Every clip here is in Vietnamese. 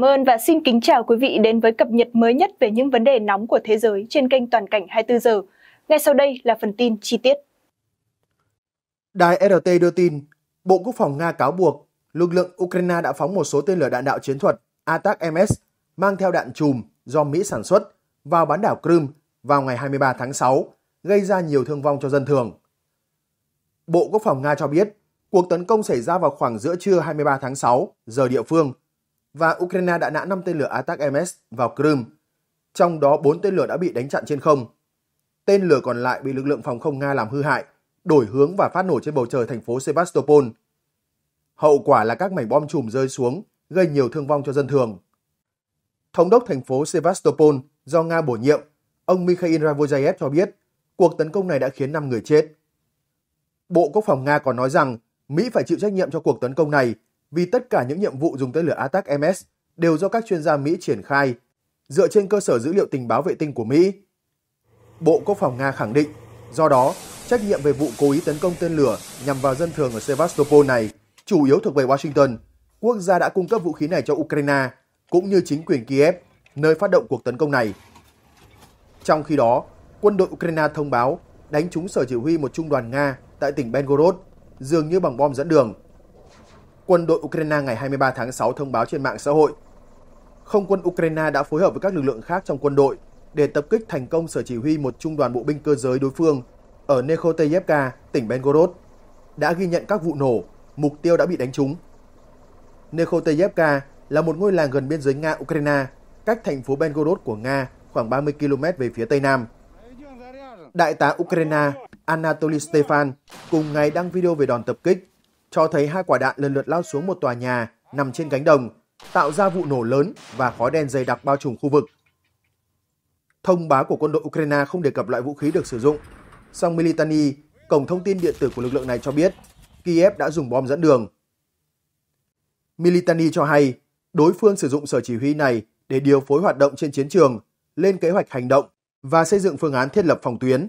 cảm ơn và xin kính chào quý vị đến với cập nhật mới nhất về những vấn đề nóng của thế giới trên kênh Toàn cảnh 24 giờ. Ngay sau đây là phần tin chi tiết. Đài RT đưa tin, Bộ Quốc phòng Nga cáo buộc lực lượng Ukraine đã phóng một số tên lửa đạn đạo chiến thuật ATAC-MS mang theo đạn chùm do Mỹ sản xuất vào bán đảo Crimea vào ngày 23 tháng 6, gây ra nhiều thương vong cho dân thường. Bộ Quốc phòng Nga cho biết, cuộc tấn công xảy ra vào khoảng giữa trưa 23 tháng 6 giờ địa phương và Ukraine đã nã 5 tên lửa Atak-MS vào Crimea, trong đó 4 tên lửa đã bị đánh chặn trên không. Tên lửa còn lại bị lực lượng phòng không Nga làm hư hại, đổi hướng và phát nổ trên bầu trời thành phố Sevastopol. Hậu quả là các mảnh bom chùm rơi xuống, gây nhiều thương vong cho dân thường. Thống đốc thành phố Sevastopol do Nga bổ nhiệm, ông Mikhail Ravojayev cho biết cuộc tấn công này đã khiến 5 người chết. Bộ Quốc phòng Nga còn nói rằng Mỹ phải chịu trách nhiệm cho cuộc tấn công này vì tất cả những nhiệm vụ dùng tên lửa Attack MS đều do các chuyên gia Mỹ triển khai dựa trên cơ sở dữ liệu tình báo vệ tinh của Mỹ. Bộ Quốc phòng Nga khẳng định, do đó, trách nhiệm về vụ cố ý tấn công tên lửa nhằm vào dân thường ở Sevastopol này chủ yếu thuộc về Washington, quốc gia đã cung cấp vũ khí này cho Ukraine cũng như chính quyền Kiev, nơi phát động cuộc tấn công này. Trong khi đó, quân đội Ukraine thông báo đánh trúng sở chỉ huy một trung đoàn Nga tại tỉnh Belgorod, dường như bằng bom dẫn đường quân đội Ukraine ngày 23 tháng 6 thông báo trên mạng xã hội. Không quân Ukraine đã phối hợp với các lực lượng khác trong quân đội để tập kích thành công sở chỉ huy một trung đoàn bộ binh cơ giới đối phương ở Nekhoteyevka, tỉnh Belgorod, đã ghi nhận các vụ nổ, mục tiêu đã bị đánh trúng. Nekhoteyevka là một ngôi làng gần biên giới Nga-Ukraine, cách thành phố Belgorod của Nga khoảng 30 km về phía tây nam. Đại tá Ukraine Anatoly Stefan cùng ngày đăng video về đòn tập kích cho thấy hai quả đạn lần lượt lao xuống một tòa nhà nằm trên cánh đồng, tạo ra vụ nổ lớn và khói đen dày đặc bao trùm khu vực. Thông báo của quân đội Ukraine không đề cập loại vũ khí được sử dụng. Song Militani, cổng thông tin điện tử của lực lượng này cho biết, Kiev đã dùng bom dẫn đường. Militani cho hay, đối phương sử dụng sở chỉ huy này để điều phối hoạt động trên chiến trường, lên kế hoạch hành động và xây dựng phương án thiết lập phòng tuyến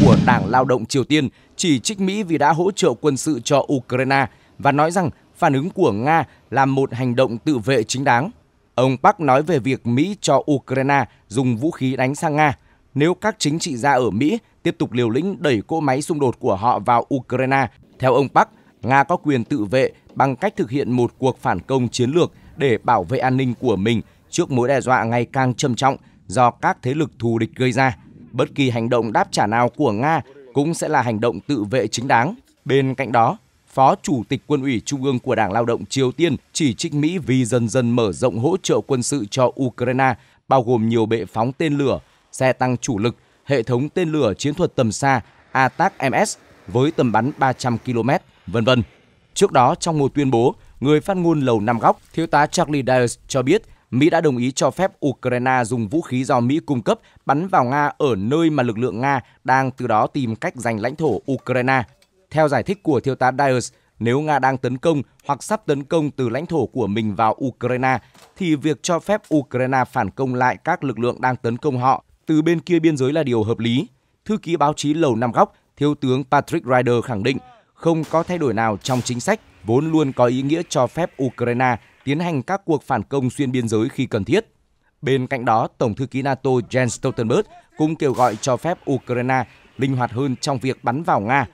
của Đảng Lao động Triều Tiên chỉ trích Mỹ vì đã hỗ trợ quân sự cho Ukraine và nói rằng phản ứng của Nga là một hành động tự vệ chính đáng. Ông Park nói về việc Mỹ cho Ukraine dùng vũ khí đánh sang Nga nếu các chính trị gia ở Mỹ tiếp tục liều lĩnh đẩy cỗ máy xung đột của họ vào Ukraine. Theo ông Park, Nga có quyền tự vệ bằng cách thực hiện một cuộc phản công chiến lược để bảo vệ an ninh của mình trước mối đe dọa ngày càng trầm trọng do các thế lực thù địch gây ra. Bất kỳ hành động đáp trả nào của Nga cũng sẽ là hành động tự vệ chính đáng. Bên cạnh đó, Phó Chủ tịch Quân ủy Trung ương của Đảng Lao động Triều Tiên chỉ trích Mỹ vì dần dần mở rộng hỗ trợ quân sự cho Ukraine, bao gồm nhiều bệ phóng tên lửa, xe tăng chủ lực, hệ thống tên lửa chiến thuật tầm xa ATAC-MS với tầm bắn 300 km, vân vân. Trước đó, trong một tuyên bố, người phát ngôn Lầu Năm Góc, Thiếu tá Charlie Dias cho biết Mỹ đã đồng ý cho phép Ukraine dùng vũ khí do Mỹ cung cấp bắn vào Nga ở nơi mà lực lượng Nga đang từ đó tìm cách giành lãnh thổ Ukraine. Theo giải thích của thiếu tá Dyers, nếu Nga đang tấn công hoặc sắp tấn công từ lãnh thổ của mình vào Ukraine, thì việc cho phép Ukraine phản công lại các lực lượng đang tấn công họ từ bên kia biên giới là điều hợp lý. Thư ký báo chí Lầu Năm Góc, Thiếu tướng Patrick Ryder khẳng định không có thay đổi nào trong chính sách vốn luôn có ý nghĩa cho phép Ukraine tiến hành các cuộc phản công xuyên biên giới khi cần thiết. Bên cạnh đó, Tổng thư ký NATO Jens Stoltenberg cũng kêu gọi cho phép Ukraine linh hoạt hơn trong việc bắn vào Nga,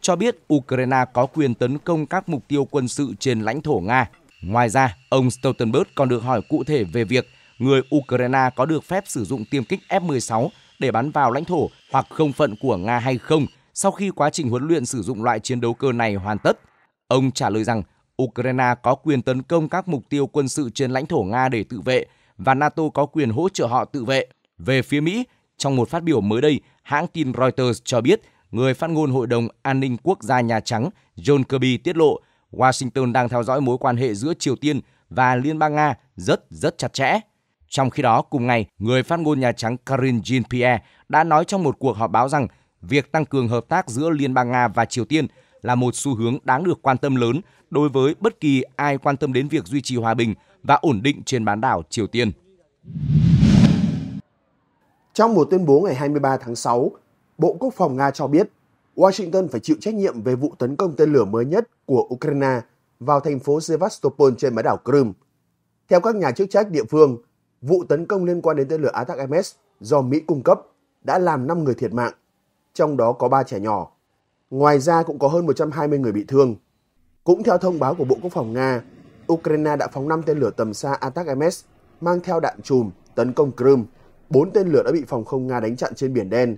cho biết Ukraine có quyền tấn công các mục tiêu quân sự trên lãnh thổ Nga. Ngoài ra, ông Stoltenberg còn được hỏi cụ thể về việc người Ukraine có được phép sử dụng tiêm kích F-16 để bắn vào lãnh thổ hoặc không phận của Nga hay không sau khi quá trình huấn luyện sử dụng loại chiến đấu cơ này hoàn tất. Ông trả lời rằng Ukraine có quyền tấn công các mục tiêu quân sự trên lãnh thổ Nga để tự vệ và NATO có quyền hỗ trợ họ tự vệ. Về phía Mỹ, trong một phát biểu mới đây, hãng tin Reuters cho biết người phát ngôn Hội đồng An ninh Quốc gia Nhà Trắng John Kirby tiết lộ Washington đang theo dõi mối quan hệ giữa Triều Tiên và Liên bang Nga rất rất chặt chẽ. Trong khi đó, cùng ngày, người phát ngôn Nhà Trắng Karine Jean-Pierre đã nói trong một cuộc họp báo rằng việc tăng cường hợp tác giữa Liên bang Nga và Triều Tiên là một xu hướng đáng được quan tâm lớn đối với bất kỳ ai quan tâm đến việc duy trì hòa bình và ổn định trên bán đảo Triều Tiên. Trong một tuyên bố ngày 23 tháng 6, Bộ Quốc phòng Nga cho biết Washington phải chịu trách nhiệm về vụ tấn công tên lửa mới nhất của Ukraine vào thành phố Sevastopol trên bán đảo Crimea. Theo các nhà chức trách địa phương, vụ tấn công liên quan đến tên lửa Atak-MS do Mỹ cung cấp đã làm 5 người thiệt mạng, trong đó có 3 trẻ nhỏ Ngoài ra cũng có hơn 120 người bị thương. Cũng theo thông báo của Bộ Quốc phòng Nga, Ukraine đã phóng 5 tên lửa tầm xa Atak-MS mang theo đạn chùm tấn công Crimea. 4 tên lửa đã bị phòng không Nga đánh chặn trên biển đen.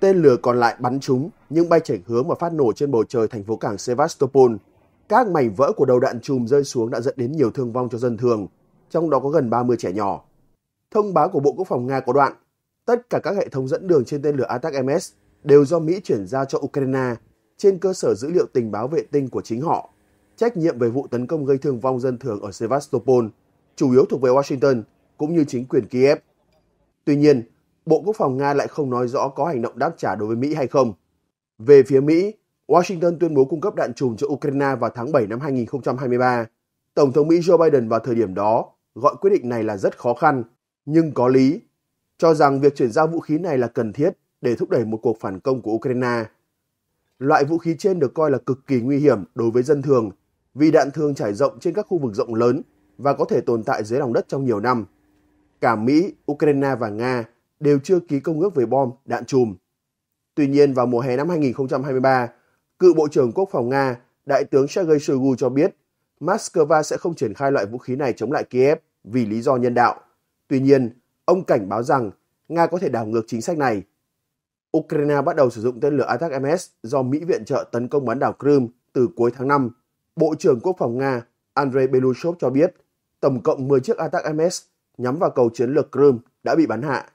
Tên lửa còn lại bắn trúng nhưng bay chệch hướng và phát nổ trên bầu trời thành phố cảng Sevastopol. Các mảnh vỡ của đầu đạn chùm rơi xuống đã dẫn đến nhiều thương vong cho dân thường, trong đó có gần 30 trẻ nhỏ. Thông báo của Bộ Quốc phòng Nga có đoạn, tất cả các hệ thống dẫn đường trên tên lửa Atak-MS đều do Mỹ chuyển giao cho Ukraine trên cơ sở dữ liệu tình báo vệ tinh của chính họ. Trách nhiệm về vụ tấn công gây thương vong dân thường ở Sevastopol chủ yếu thuộc về Washington cũng như chính quyền Kiev. Tuy nhiên, Bộ Quốc phòng Nga lại không nói rõ có hành động đáp trả đối với Mỹ hay không. Về phía Mỹ, Washington tuyên bố cung cấp đạn trùm cho Ukraine vào tháng 7 năm 2023. Tổng thống Mỹ Joe Biden vào thời điểm đó gọi quyết định này là rất khó khăn, nhưng có lý, cho rằng việc chuyển giao vũ khí này là cần thiết để thúc đẩy một cuộc phản công của Ukraine. Loại vũ khí trên được coi là cực kỳ nguy hiểm đối với dân thường vì đạn thường trải rộng trên các khu vực rộng lớn và có thể tồn tại dưới lòng đất trong nhiều năm. Cả Mỹ, Ukraine và Nga đều chưa ký công ước về bom, đạn chùm. Tuy nhiên, vào mùa hè năm 2023, cựu Bộ trưởng Quốc phòng Nga, Đại tướng Sergei Shoigu cho biết Moscow sẽ không triển khai loại vũ khí này chống lại Kiev vì lý do nhân đạo. Tuy nhiên, ông cảnh báo rằng Nga có thể đảo ngược chính sách này Ukraine bắt đầu sử dụng tên lửa Atak-MS do Mỹ viện trợ tấn công bán đảo Crimea từ cuối tháng 5. Bộ trưởng Quốc phòng Nga Andrei Belushov cho biết tổng cộng 10 chiếc Atak-MS nhắm vào cầu chiến lược Crimea đã bị bắn hạ.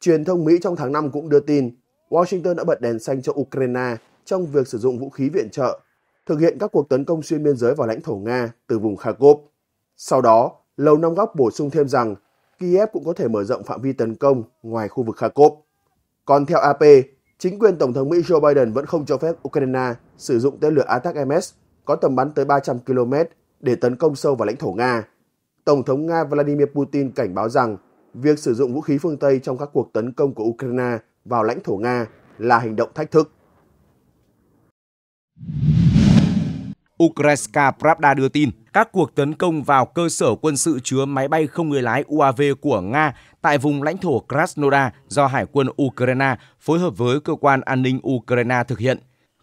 Truyền thông Mỹ trong tháng 5 cũng đưa tin Washington đã bật đèn xanh cho Ukraine trong việc sử dụng vũ khí viện trợ, thực hiện các cuộc tấn công xuyên biên giới vào lãnh thổ Nga từ vùng Kharkov. Sau đó, Lầu Năm Góc bổ sung thêm rằng Kiev cũng có thể mở rộng phạm vi tấn công ngoài khu vực Kharkov. Còn theo AP, chính quyền Tổng thống Mỹ Joe Biden vẫn không cho phép Ukraine sử dụng tên lửa Atak-MS có tầm bắn tới 300 km để tấn công sâu vào lãnh thổ Nga. Tổng thống Nga Vladimir Putin cảnh báo rằng việc sử dụng vũ khí phương Tây trong các cuộc tấn công của Ukraine vào lãnh thổ Nga là hành động thách thức. Ukreska Pravda đưa tin, các cuộc tấn công vào cơ sở quân sự chứa máy bay không người lái UAV của Nga tại vùng lãnh thổ Krasnodar do Hải quân Ukraine phối hợp với cơ quan an ninh Ukraine thực hiện.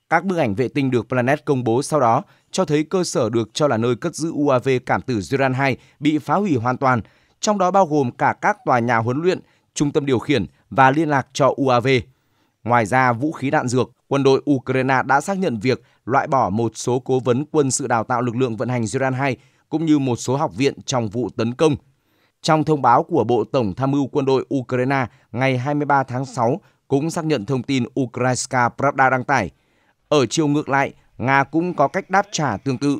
Các bức ảnh vệ tinh được Planet công bố sau đó cho thấy cơ sở được cho là nơi cất giữ UAV cảm tử Iran-2 bị phá hủy hoàn toàn, trong đó bao gồm cả các tòa nhà huấn luyện, trung tâm điều khiển và liên lạc cho UAV. Ngoài ra, vũ khí đạn dược, quân đội Ukraine đã xác nhận việc loại bỏ một số cố vấn quân sự đào tạo lực lượng vận hành Iran 2 cũng như một số học viện trong vụ tấn công. Trong thông báo của Bộ Tổng tham mưu quân đội Ukraine ngày 23 tháng 6 cũng xác nhận thông tin Ukrainska Pravda đăng tải. Ở chiều ngược lại, Nga cũng có cách đáp trả tương tự.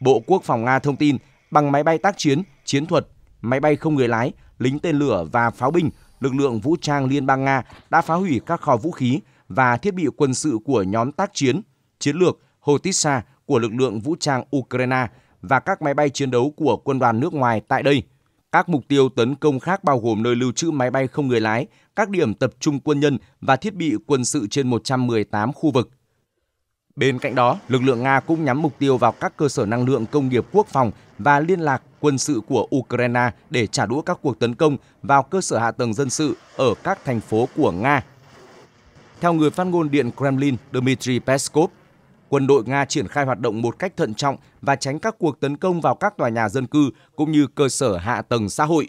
Bộ Quốc phòng Nga thông tin bằng máy bay tác chiến, chiến thuật, máy bay không người lái, lính tên lửa và pháo binh, lực lượng vũ trang Liên bang Nga đã phá hủy các kho vũ khí, và thiết bị quân sự của nhóm tác chiến, chiến lược Hotissa của lực lượng vũ trang Ukraine và các máy bay chiến đấu của quân đoàn nước ngoài tại đây. Các mục tiêu tấn công khác bao gồm nơi lưu trữ máy bay không người lái, các điểm tập trung quân nhân và thiết bị quân sự trên 118 khu vực. Bên cạnh đó, lực lượng Nga cũng nhắm mục tiêu vào các cơ sở năng lượng công nghiệp quốc phòng và liên lạc quân sự của Ukraine để trả đũa các cuộc tấn công vào cơ sở hạ tầng dân sự ở các thành phố của Nga theo người phát ngôn Điện Kremlin Dmitry Peskov, quân đội Nga triển khai hoạt động một cách thận trọng và tránh các cuộc tấn công vào các tòa nhà dân cư cũng như cơ sở hạ tầng xã hội.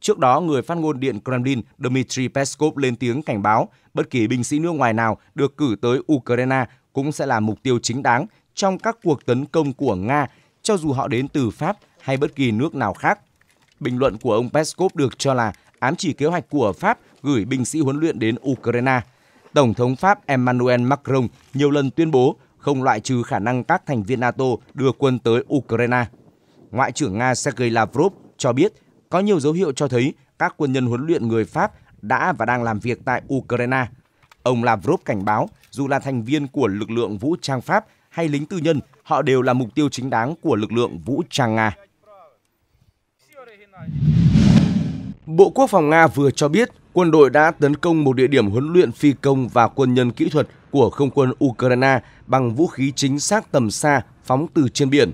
Trước đó, người phát ngôn Điện Kremlin Dmitry Peskov lên tiếng cảnh báo bất kỳ binh sĩ nước ngoài nào được cử tới Ukraine cũng sẽ là mục tiêu chính đáng trong các cuộc tấn công của Nga, cho dù họ đến từ Pháp hay bất kỳ nước nào khác. Bình luận của ông Peskov được cho là ám chỉ kế hoạch của Pháp gửi binh sĩ huấn luyện đến Ukraine – Tổng thống Pháp Emmanuel Macron nhiều lần tuyên bố không loại trừ khả năng các thành viên NATO đưa quân tới Ukraine. Ngoại trưởng Nga Sergei Lavrov cho biết có nhiều dấu hiệu cho thấy các quân nhân huấn luyện người Pháp đã và đang làm việc tại Ukraine. Ông Lavrov cảnh báo, dù là thành viên của lực lượng vũ trang Pháp hay lính tư nhân, họ đều là mục tiêu chính đáng của lực lượng vũ trang Nga. Bộ Quốc phòng Nga vừa cho biết quân đội đã tấn công một địa điểm huấn luyện phi công và quân nhân kỹ thuật của không quân Ukraine bằng vũ khí chính xác tầm xa phóng từ trên biển.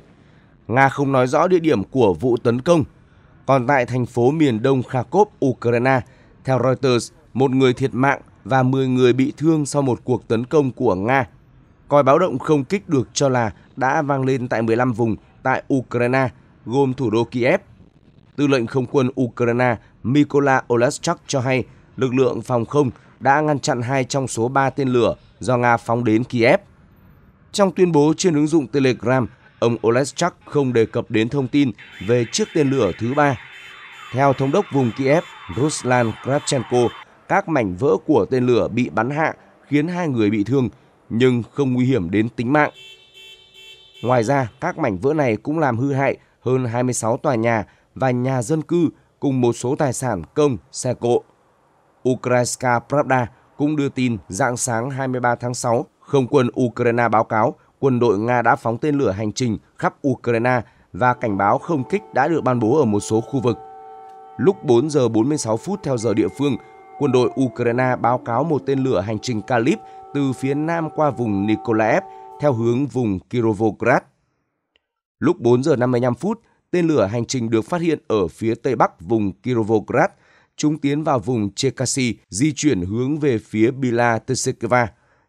Nga không nói rõ địa điểm của vụ tấn công. Còn tại thành phố miền đông Kharkov, Ukraine, theo Reuters, một người thiệt mạng và 10 người bị thương sau một cuộc tấn công của Nga. Còi báo động không kích được cho là đã vang lên tại 15 vùng tại Ukraine, gồm thủ đô Kiev. Tư lệnh không quân Ukraine Mikola Olaschuk cho hay lực lượng phòng không đã ngăn chặn hai trong số ba tên lửa do Nga phóng đến Kiev. Trong tuyên bố trên ứng dụng Telegram, ông Oleschak không đề cập đến thông tin về chiếc tên lửa thứ ba. Theo thống đốc vùng Kiev, Ruslan Kravchenko, các mảnh vỡ của tên lửa bị bắn hạ khiến hai người bị thương, nhưng không nguy hiểm đến tính mạng. Ngoài ra, các mảnh vỡ này cũng làm hư hại hơn 26 tòa nhà và nhà dân cư cùng một số tài sản công, xe cộ. Ukrainska Pravda cũng đưa tin dạng sáng 23 tháng 6, không quân Ukraine báo cáo quân đội Nga đã phóng tên lửa hành trình khắp Ukraine và cảnh báo không kích đã được ban bố ở một số khu vực. Lúc 4 giờ 46 phút theo giờ địa phương, quân đội Ukraine báo cáo một tên lửa hành trình Kalib từ phía nam qua vùng Nikolaev theo hướng vùng Kirovograd. Lúc 4 giờ 55 phút, Tên lửa hành trình được phát hiện ở phía tây bắc vùng Kirovograd. Chúng tiến vào vùng Chekasi, di chuyển hướng về phía Bila Tesekeva.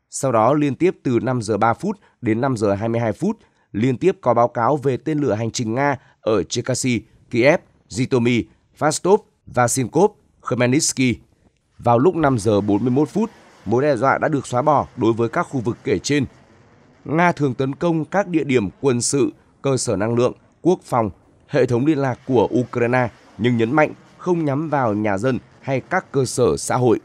Sau đó liên tiếp từ 5 giờ 3 phút đến 5 giờ 22 phút, liên tiếp có báo cáo về tên lửa hành trình Nga ở Chekasi, Kiev, Zhytomyr, Vostok, Vasinkov, Khmelnytsky. Vào lúc 5 giờ 41 phút, mối đe dọa đã được xóa bỏ đối với các khu vực kể trên. Nga thường tấn công các địa điểm quân sự, cơ sở năng lượng, quốc phòng hệ thống liên lạc của Ukraine nhưng nhấn mạnh không nhắm vào nhà dân hay các cơ sở xã hội.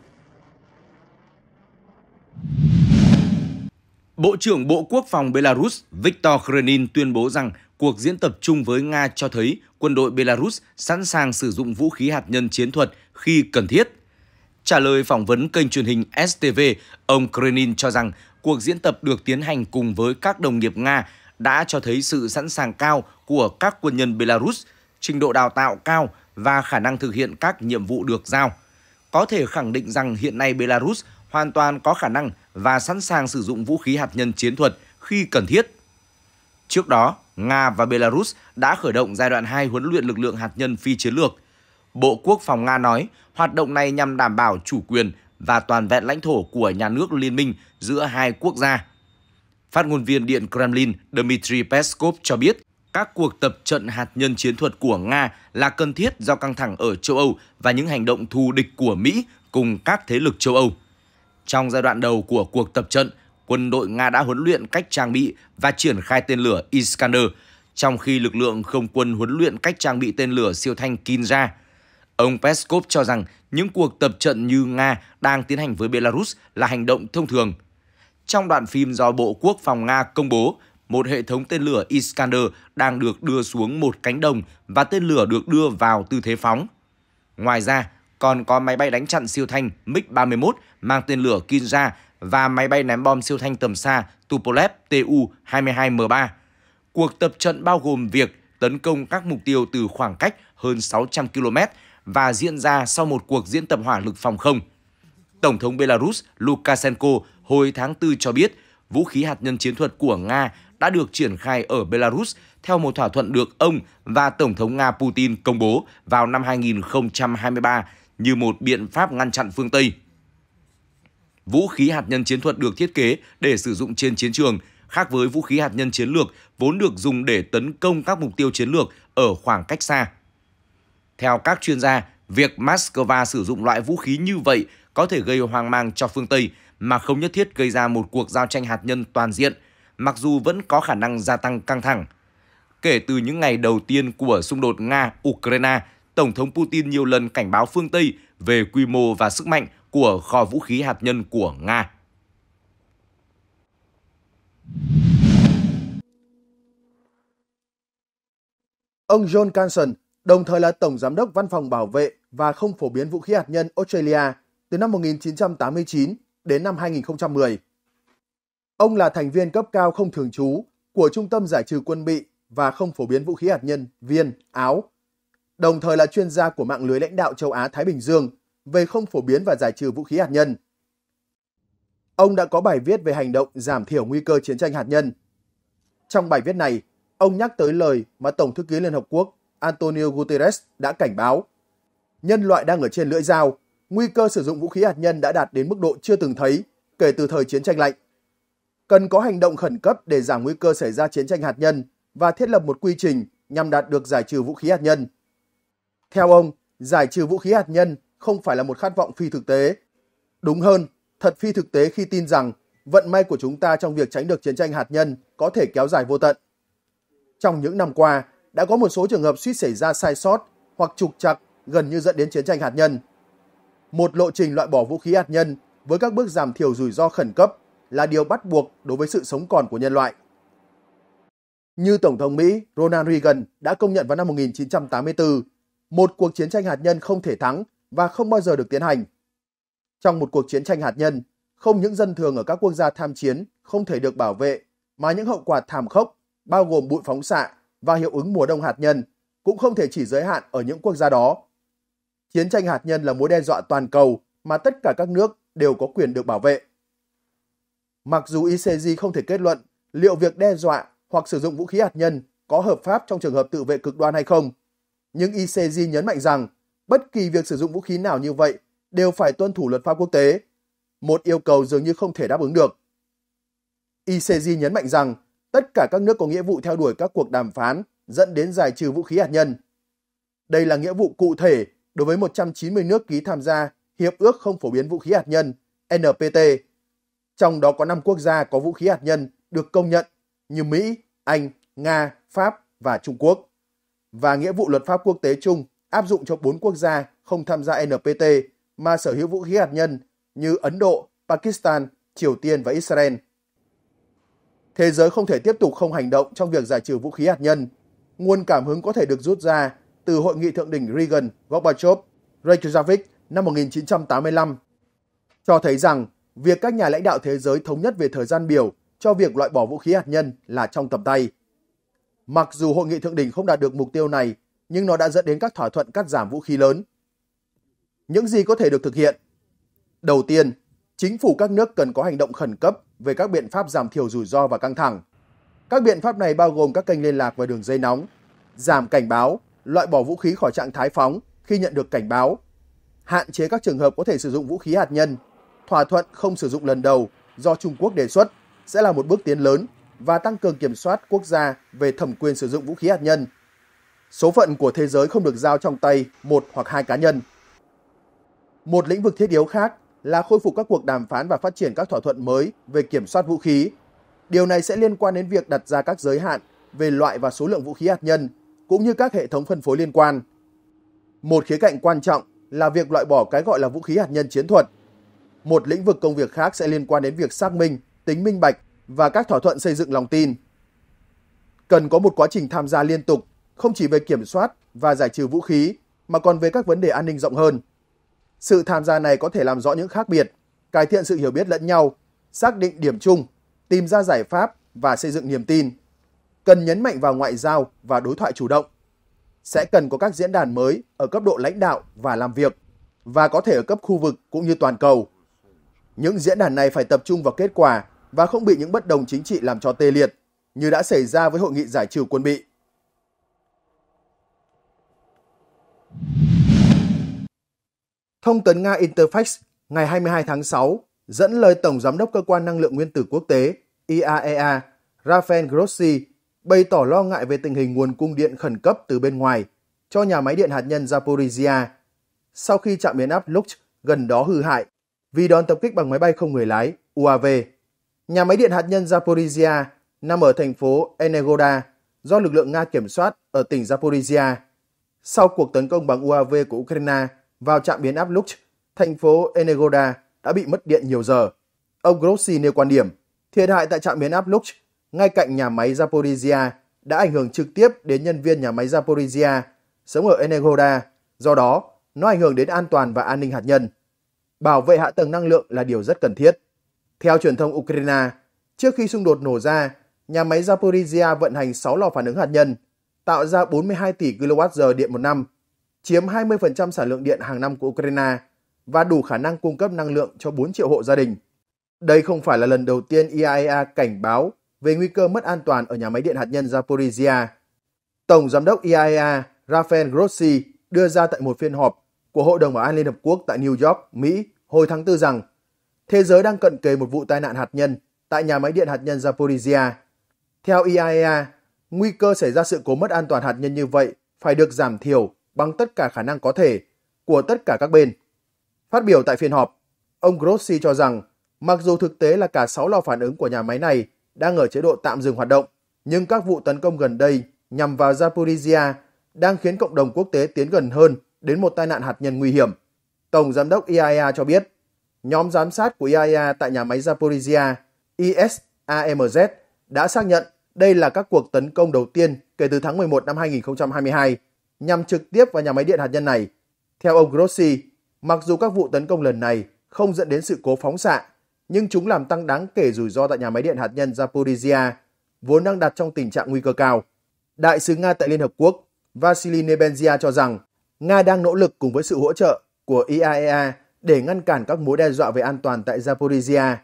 Bộ trưởng Bộ Quốc phòng Belarus Viktor Krenin tuyên bố rằng cuộc diễn tập chung với Nga cho thấy quân đội Belarus sẵn sàng sử dụng vũ khí hạt nhân chiến thuật khi cần thiết. Trả lời phỏng vấn kênh truyền hình STV, ông Krenin cho rằng cuộc diễn tập được tiến hành cùng với các đồng nghiệp Nga đã cho thấy sự sẵn sàng cao của các quân nhân Belarus, trình độ đào tạo cao và khả năng thực hiện các nhiệm vụ được giao. Có thể khẳng định rằng hiện nay Belarus hoàn toàn có khả năng và sẵn sàng sử dụng vũ khí hạt nhân chiến thuật khi cần thiết. Trước đó, Nga và Belarus đã khởi động giai đoạn 2 huấn luyện lực lượng hạt nhân phi chiến lược. Bộ Quốc phòng Nga nói hoạt động này nhằm đảm bảo chủ quyền và toàn vẹn lãnh thổ của nhà nước liên minh giữa hai quốc gia – Phát ngôn viên Điện Kremlin Dmitry Peskov cho biết các cuộc tập trận hạt nhân chiến thuật của Nga là cần thiết do căng thẳng ở châu Âu và những hành động thù địch của Mỹ cùng các thế lực châu Âu. Trong giai đoạn đầu của cuộc tập trận, quân đội Nga đã huấn luyện cách trang bị và triển khai tên lửa Iskander, trong khi lực lượng không quân huấn luyện cách trang bị tên lửa siêu thanh Kinza. Ông Peskov cho rằng những cuộc tập trận như Nga đang tiến hành với Belarus là hành động thông thường – trong đoạn phim do Bộ Quốc phòng Nga công bố, một hệ thống tên lửa Iskander đang được đưa xuống một cánh đồng và tên lửa được đưa vào tư thế phóng. Ngoài ra, còn có máy bay đánh chặn siêu thanh MiG-31 mang tên lửa Kinza và máy bay ném bom siêu thanh tầm xa Tupolev Tu-22M3. Cuộc tập trận bao gồm việc tấn công các mục tiêu từ khoảng cách hơn 600 km và diễn ra sau một cuộc diễn tập hỏa lực phòng không. Tổng thống Belarus Lukashenko hồi tháng 4 cho biết vũ khí hạt nhân chiến thuật của Nga đã được triển khai ở Belarus theo một thỏa thuận được ông và Tổng thống Nga Putin công bố vào năm 2023 như một biện pháp ngăn chặn phương Tây. Vũ khí hạt nhân chiến thuật được thiết kế để sử dụng trên chiến trường, khác với vũ khí hạt nhân chiến lược vốn được dùng để tấn công các mục tiêu chiến lược ở khoảng cách xa. Theo các chuyên gia, việc Moscow sử dụng loại vũ khí như vậy có thể gây hoang mang cho phương Tây mà không nhất thiết gây ra một cuộc giao tranh hạt nhân toàn diện, mặc dù vẫn có khả năng gia tăng căng thẳng. Kể từ những ngày đầu tiên của xung đột Nga-Ukraine, Tổng thống Putin nhiều lần cảnh báo phương Tây về quy mô và sức mạnh của kho vũ khí hạt nhân của Nga. Ông John Carson, đồng thời là Tổng Giám đốc Văn phòng Bảo vệ và Không phổ biến vũ khí hạt nhân Australia từ năm 1989 đến năm 2010. Ông là thành viên cấp cao không thường trú của Trung tâm Giải trừ quân bị và không phổ biến vũ khí hạt nhân Viên, Áo, đồng thời là chuyên gia của mạng lưới lãnh đạo châu Á-Thái Bình Dương về không phổ biến và giải trừ vũ khí hạt nhân. Ông đã có bài viết về hành động giảm thiểu nguy cơ chiến tranh hạt nhân. Trong bài viết này, ông nhắc tới lời mà Tổng thư ký Liên Hợp Quốc Antonio Guterres đã cảnh báo. Nhân loại đang ở trên lưỡi dao nguy cơ sử dụng vũ khí hạt nhân đã đạt đến mức độ chưa từng thấy kể từ thời chiến tranh lạnh. Cần có hành động khẩn cấp để giảm nguy cơ xảy ra chiến tranh hạt nhân và thiết lập một quy trình nhằm đạt được giải trừ vũ khí hạt nhân. Theo ông, giải trừ vũ khí hạt nhân không phải là một khát vọng phi thực tế. Đúng hơn, thật phi thực tế khi tin rằng vận may của chúng ta trong việc tránh được chiến tranh hạt nhân có thể kéo dài vô tận. Trong những năm qua, đã có một số trường hợp suýt xảy ra sai sót hoặc trục trặc gần như dẫn đến chiến tranh hạt nhân một lộ trình loại bỏ vũ khí hạt nhân với các bước giảm thiểu rủi ro khẩn cấp là điều bắt buộc đối với sự sống còn của nhân loại. Như Tổng thống Mỹ Ronald Reagan đã công nhận vào năm 1984, một cuộc chiến tranh hạt nhân không thể thắng và không bao giờ được tiến hành. Trong một cuộc chiến tranh hạt nhân, không những dân thường ở các quốc gia tham chiến không thể được bảo vệ, mà những hậu quả thảm khốc bao gồm bụi phóng xạ và hiệu ứng mùa đông hạt nhân cũng không thể chỉ giới hạn ở những quốc gia đó chiến tranh hạt nhân là mối đe dọa toàn cầu mà tất cả các nước đều có quyền được bảo vệ. Mặc dù ICJ không thể kết luận liệu việc đe dọa hoặc sử dụng vũ khí hạt nhân có hợp pháp trong trường hợp tự vệ cực đoan hay không, nhưng ICJ nhấn mạnh rằng bất kỳ việc sử dụng vũ khí nào như vậy đều phải tuân thủ luật pháp quốc tế, một yêu cầu dường như không thể đáp ứng được. ICJ nhấn mạnh rằng tất cả các nước có nghĩa vụ theo đuổi các cuộc đàm phán dẫn đến giải trừ vũ khí hạt nhân. Đây là nghĩa vụ cụ thể đối với 190 nước ký tham gia Hiệp ước không phổ biến vũ khí hạt nhân NPT, trong đó có 5 quốc gia có vũ khí hạt nhân được công nhận như Mỹ, Anh, Nga, Pháp và Trung Quốc, và nghĩa vụ luật pháp quốc tế chung áp dụng cho 4 quốc gia không tham gia NPT mà sở hữu vũ khí hạt nhân như Ấn Độ, Pakistan, Triều Tiên và Israel. Thế giới không thể tiếp tục không hành động trong việc giải trừ vũ khí hạt nhân. Nguồn cảm hứng có thể được rút ra từ Hội nghị Thượng đỉnh Reagan-Gorbachev Reykjavik năm 1985, cho thấy rằng việc các nhà lãnh đạo thế giới thống nhất về thời gian biểu cho việc loại bỏ vũ khí hạt nhân là trong tầm tay. Mặc dù hội nghị thượng đỉnh không đạt được mục tiêu này, nhưng nó đã dẫn đến các thỏa thuận cắt giảm vũ khí lớn. Những gì có thể được thực hiện? Đầu tiên, chính phủ các nước cần có hành động khẩn cấp về các biện pháp giảm thiểu rủi ro và căng thẳng. Các biện pháp này bao gồm các kênh liên lạc và đường dây nóng, giảm cảnh báo, loại bỏ vũ khí khỏi trạng thái phóng khi nhận được cảnh báo, hạn chế các trường hợp có thể sử dụng vũ khí hạt nhân, thỏa thuận không sử dụng lần đầu do Trung Quốc đề xuất sẽ là một bước tiến lớn và tăng cường kiểm soát quốc gia về thẩm quyền sử dụng vũ khí hạt nhân. Số phận của thế giới không được giao trong tay một hoặc hai cá nhân. Một lĩnh vực thiết yếu khác là khôi phục các cuộc đàm phán và phát triển các thỏa thuận mới về kiểm soát vũ khí. Điều này sẽ liên quan đến việc đặt ra các giới hạn về loại và số lượng vũ khí hạt nhân cũng như các hệ thống phân phối liên quan. Một khía cạnh quan trọng là việc loại bỏ cái gọi là vũ khí hạt nhân chiến thuật. Một lĩnh vực công việc khác sẽ liên quan đến việc xác minh, tính minh bạch và các thỏa thuận xây dựng lòng tin. Cần có một quá trình tham gia liên tục, không chỉ về kiểm soát và giải trừ vũ khí, mà còn về các vấn đề an ninh rộng hơn. Sự tham gia này có thể làm rõ những khác biệt, cải thiện sự hiểu biết lẫn nhau, xác định điểm chung, tìm ra giải pháp và xây dựng niềm tin cần nhấn mạnh vào ngoại giao và đối thoại chủ động. Sẽ cần có các diễn đàn mới ở cấp độ lãnh đạo và làm việc, và có thể ở cấp khu vực cũng như toàn cầu. Những diễn đàn này phải tập trung vào kết quả và không bị những bất đồng chính trị làm cho tê liệt, như đã xảy ra với hội nghị giải trừ quân bị. Thông tấn Nga Interfax ngày 22 tháng 6 dẫn lời Tổng Giám đốc Cơ quan Năng lượng Nguyên tử Quốc tế IAEA e Rafael Grossi bày tỏ lo ngại về tình hình nguồn cung điện khẩn cấp từ bên ngoài cho nhà máy điện hạt nhân Zaporizhia sau khi trạm biến áp Lux gần đó hư hại vì đòn tập kích bằng máy bay không người lái UAV. Nhà máy điện hạt nhân Zaporizhia nằm ở thành phố Enegoda do lực lượng Nga kiểm soát ở tỉnh Zaporizhia. Sau cuộc tấn công bằng UAV của Ukraine vào trạm biến áp Lux, thành phố Enegoda đã bị mất điện nhiều giờ. Ông Grossi nêu quan điểm, thiệt hại tại trạm biến áp Lux ngay cạnh nhà máy Zaporizhia đã ảnh hưởng trực tiếp đến nhân viên nhà máy Zaporizhia sống ở Enegoda, do đó nó ảnh hưởng đến an toàn và an ninh hạt nhân. Bảo vệ hạ tầng năng lượng là điều rất cần thiết. Theo truyền thông Ukraine, trước khi xung đột nổ ra, nhà máy Zaporizhia vận hành 6 lò phản ứng hạt nhân, tạo ra 42 tỷ kWh điện một năm, chiếm 20% sản lượng điện hàng năm của Ukraine và đủ khả năng cung cấp năng lượng cho 4 triệu hộ gia đình. Đây không phải là lần đầu tiên e IAEA cảnh báo về nguy cơ mất an toàn ở nhà máy điện hạt nhân Zaporizhia. Tổng Giám đốc IAEA e Rafael Grossi đưa ra tại một phiên họp của Hội đồng Bảo an Liên Hợp Quốc tại New York, Mỹ hồi tháng 4 rằng thế giới đang cận kề một vụ tai nạn hạt nhân tại nhà máy điện hạt nhân Zaporizhia. Theo IAEA, e nguy cơ xảy ra sự cố mất an toàn hạt nhân như vậy phải được giảm thiểu bằng tất cả khả năng có thể của tất cả các bên. Phát biểu tại phiên họp, ông Grossi cho rằng mặc dù thực tế là cả 6 lò phản ứng của nhà máy này đang ở chế độ tạm dừng hoạt động, nhưng các vụ tấn công gần đây nhằm vào Zaporizhia đang khiến cộng đồng quốc tế tiến gần hơn đến một tai nạn hạt nhân nguy hiểm. Tổng giám đốc IAEA e cho biết, nhóm giám sát của IAEA e tại nhà máy Zaporizhia, ISAMZ, đã xác nhận đây là các cuộc tấn công đầu tiên kể từ tháng 11 năm 2022 nhằm trực tiếp vào nhà máy điện hạt nhân này. Theo ông Grossi, mặc dù các vụ tấn công lần này không dẫn đến sự cố phóng xạ nhưng chúng làm tăng đáng kể rủi ro tại nhà máy điện hạt nhân Zaporizhia, vốn đang đặt trong tình trạng nguy cơ cao. Đại sứ Nga tại Liên Hợp Quốc Vasily Nebenzia cho rằng Nga đang nỗ lực cùng với sự hỗ trợ của IAEA e để ngăn cản các mối đe dọa về an toàn tại Zaporizhia,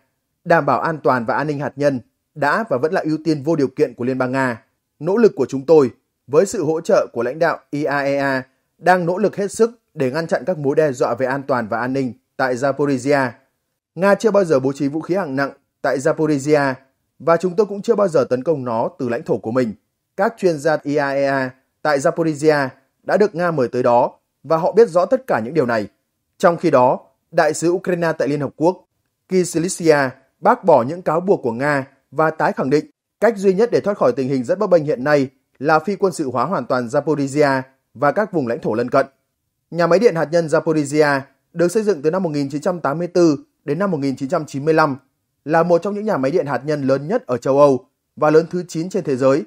đảm bảo an toàn và an ninh hạt nhân đã và vẫn là ưu tiên vô điều kiện của Liên bang Nga. Nỗ lực của chúng tôi với sự hỗ trợ của lãnh đạo IAEA e đang nỗ lực hết sức để ngăn chặn các mối đe dọa về an toàn và an ninh tại Zaporizhia Nga chưa bao giờ bố trí vũ khí hạng nặng tại Zaporizhia và chúng tôi cũng chưa bao giờ tấn công nó từ lãnh thổ của mình. Các chuyên gia IAEA e tại Zaporizhia đã được Nga mời tới đó và họ biết rõ tất cả những điều này. Trong khi đó, đại sứ Ukraine tại Liên Hợp Quốc, Kiselytsia, bác bỏ những cáo buộc của Nga và tái khẳng định cách duy nhất để thoát khỏi tình hình rất bấp bênh hiện nay là phi quân sự hóa hoàn toàn Zaporizhia và các vùng lãnh thổ lân cận. Nhà máy điện hạt nhân Zaporizhia được xây dựng từ năm 1984 đến năm 1995 là một trong những nhà máy điện hạt nhân lớn nhất ở châu Âu và lớn thứ 9 trên thế giới.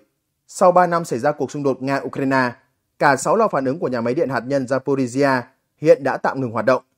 Sau 3 năm xảy ra cuộc xung đột Nga-Ukraine, cả 6 lò phản ứng của nhà máy điện hạt nhân Zaporizhia hiện đã tạm ngừng hoạt động.